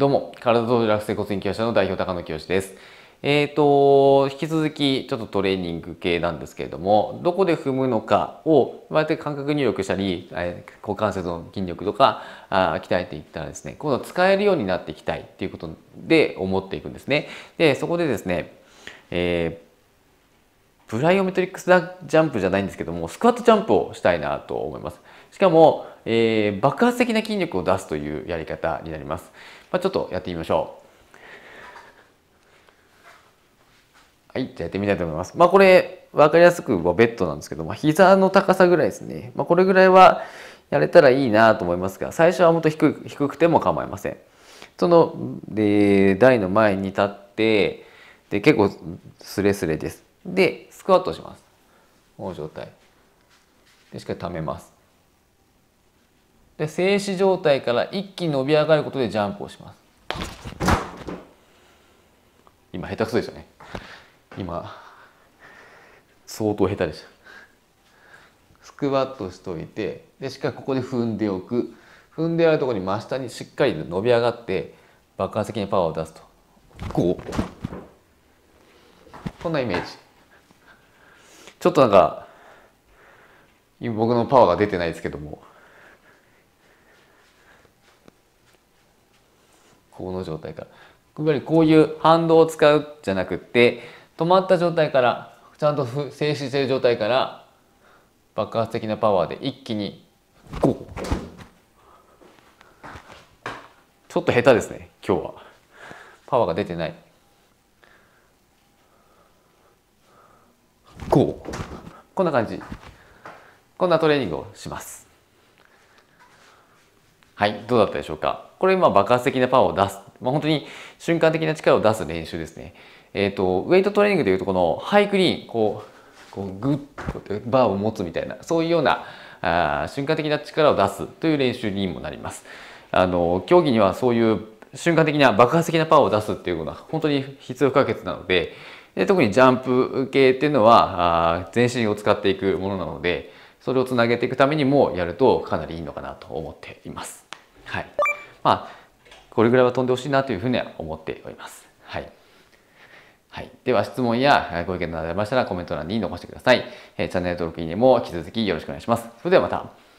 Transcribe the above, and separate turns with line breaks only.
どうも、体と楽性骨院教者の代表高野清です。えっ、ー、と、引き続きちょっとトレーニング系なんですけれども、どこで踏むのかを、こうやって感覚入力したり、股関節の筋力とかあ鍛えていったらですね、今度使えるようになっていきたいっていうことで思っていくんですね。で、そこでですね、えープライオメトリックスジャンプじゃないんですけども、スクワットジャンプをしたいなと思います。しかも、えー、爆発的な筋力を出すというやり方になります。まあ、ちょっとやってみましょう。はい、じゃあやってみたいと思います。まあこれ、分かりやすくベッドなんですけど、まあ、膝の高さぐらいですね。まあこれぐらいはやれたらいいなと思いますが、最初はもっと低く低くても構いません。その、で、台の前に立って、で、結構スレスレです。で、スクワットします。この状態。で、しっかり溜めます。で静止状態から一気に伸び上がることでジャンプをします今下手くそでしたね今相当下手でしたスクワットしといてでしっかりここで踏んでおく踏んであるところに真下にしっかり伸び上がって爆発的にパワーを出すとこうこんなイメージちょっとなんか僕のパワーが出てないですけどもこの状態からやっぱりこういう反動を使うじゃなくって止まった状態からちゃんと静止してる状態から爆発的なパワーで一気にゴーちょっと下手ですね今日はパワーが出てないゴーこんな感じこんなトレーニングをしますはい、どうだったでしょうか。これ、今爆発的なパワーを出す。まあ、本当に瞬間的な力を出す練習ですね。えっ、ー、と、ウェイトトレーニングでいうと、このハイクリーン、こう、こうグッとバーを持つみたいな、そういうようなあ瞬間的な力を出すという練習にもなります。あの、競技にはそういう瞬間的な爆発的なパワーを出すっていうのは本当に必要不可欠なので、で特にジャンプ系っていうのはあ全身を使っていくものなので、それをつなげていくためにもやるとかなりいいのかなと思っています。はい。まあ、これぐらいは飛んでほしいなというふうには思っております。はい。はい。では、質問やご意見などありましたらコメント欄に残してください。えチャンネル登録、いいねも引き続きよろしくお願いします。それではまた。